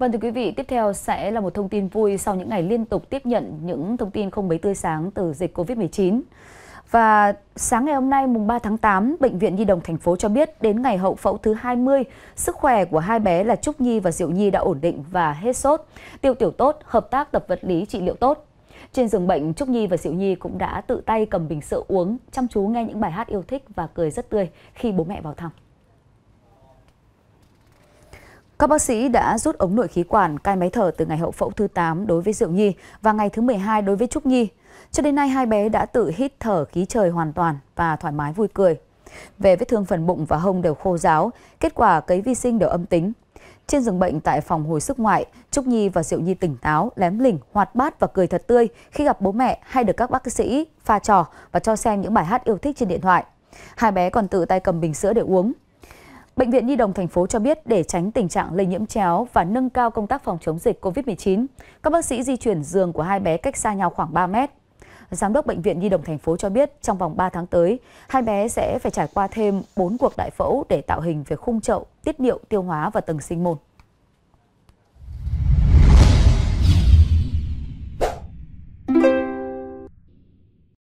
Vâng thưa quý vị, tiếp theo sẽ là một thông tin vui sau những ngày liên tục tiếp nhận những thông tin không mấy tươi sáng từ dịch Covid-19. Và sáng ngày hôm nay mùng 3 tháng 8, Bệnh viện Nhi đồng thành phố cho biết đến ngày hậu phẫu thứ 20, sức khỏe của hai bé là Trúc Nhi và Diệu Nhi đã ổn định và hết sốt, tiêu tiểu tốt, hợp tác tập vật lý trị liệu tốt. Trên giường bệnh, Trúc Nhi và Diệu Nhi cũng đã tự tay cầm bình sữa uống, chăm chú nghe những bài hát yêu thích và cười rất tươi khi bố mẹ vào thăm. Các bác sĩ đã rút ống nội khí quản, cai máy thở từ ngày hậu phẫu thứ 8 đối với Diệu Nhi và ngày thứ 12 đối với Trúc Nhi. Cho đến nay, hai bé đã tự hít thở khí trời hoàn toàn và thoải mái vui cười. Về vết thương phần bụng và hông đều khô ráo, kết quả cấy vi sinh đều âm tính. Trên giường bệnh tại phòng hồi sức ngoại, Trúc Nhi và Diệu Nhi tỉnh táo, lém lỉnh, hoạt bát và cười thật tươi khi gặp bố mẹ hay được các bác sĩ pha trò và cho xem những bài hát yêu thích trên điện thoại. Hai bé còn tự tay cầm bình sữa để uống. Bệnh viện Nhi đồng thành phố cho biết để tránh tình trạng lây nhiễm chéo và nâng cao công tác phòng chống dịch COVID-19, các bác sĩ di chuyển giường của hai bé cách xa nhau khoảng 3 mét. Giám đốc Bệnh viện Nhi đồng thành phố cho biết trong vòng 3 tháng tới, hai bé sẽ phải trải qua thêm 4 cuộc đại phẫu để tạo hình về khung chậu, tiết niệu, tiêu hóa và tầng sinh môn.